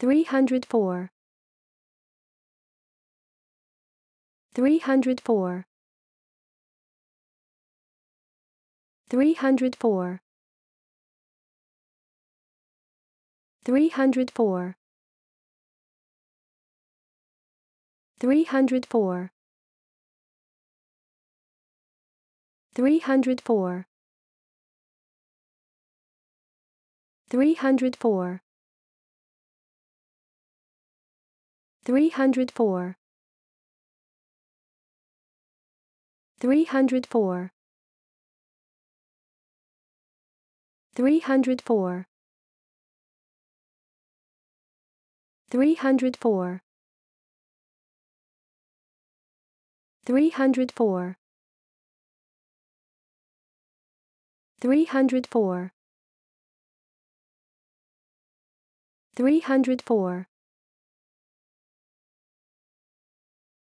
304 304 304 304 304 304 304 304 304 304 304 304 304 304